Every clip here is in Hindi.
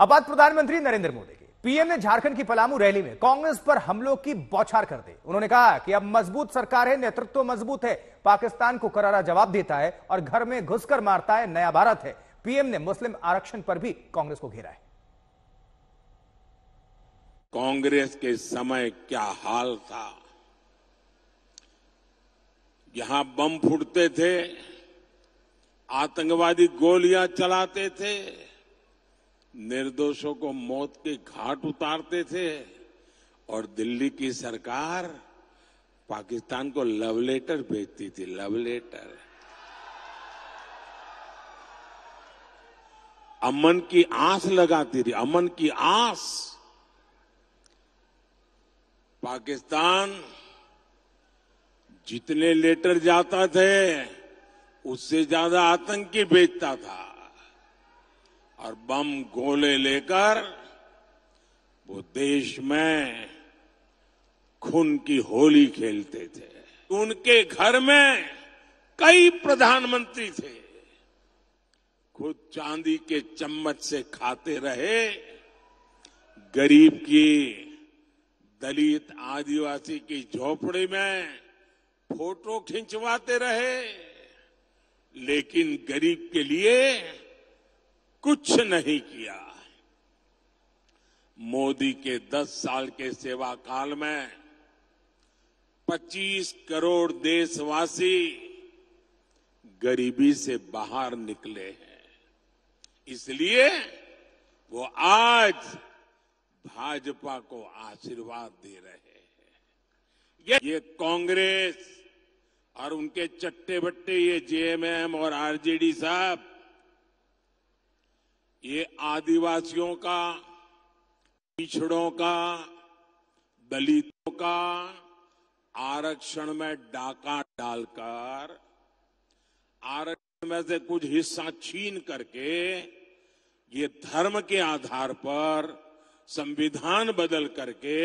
अब बात प्रधानमंत्री नरेंद्र मोदी की पीएम ने झारखंड की पलामू रैली में कांग्रेस पर हमलों की बौछार कर दी उन्होंने कहा कि अब मजबूत सरकार है नेतृत्व मजबूत है पाकिस्तान को करारा जवाब देता है और घर में घुसकर मारता है नया भारत है पीएम ने मुस्लिम आरक्षण पर भी कांग्रेस को घेरा है कांग्रेस के समय क्या हाल था यहां बम फूटते थे आतंकवादी गोलियां चलाते थे निर्दोषों को मौत के घाट उतारते थे और दिल्ली की सरकार पाकिस्तान को लव लेटर भेजती थी लव लेटर अमन की आस लगाती थी अमन की आस पाकिस्तान जितने लेटर जाता थे उससे ज्यादा आतंकी भेजता था और बम गोले लेकर वो देश में खून की होली खेलते थे उनके घर में कई प्रधानमंत्री थे खुद चांदी के चम्मच से खाते रहे गरीब की दलित आदिवासी की झोपड़ी में फोटो खिंचवाते रहे लेकिन गरीब के लिए कुछ नहीं किया मोदी के 10 साल के सेवा काल में 25 करोड़ देशवासी गरीबी से बाहर निकले हैं इसलिए वो आज भाजपा को आशीर्वाद दे रहे हैं ये, ये कांग्रेस और उनके चट्टे बट्टे ये जेएमएम और आरजेडी साहब ये आदिवासियों का पिछड़ों का दलितों का आरक्षण में डाका डालकर आरक्षण में से कुछ हिस्सा छीन करके ये धर्म के आधार पर संविधान बदल करके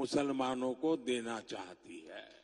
मुसलमानों को देना चाहती है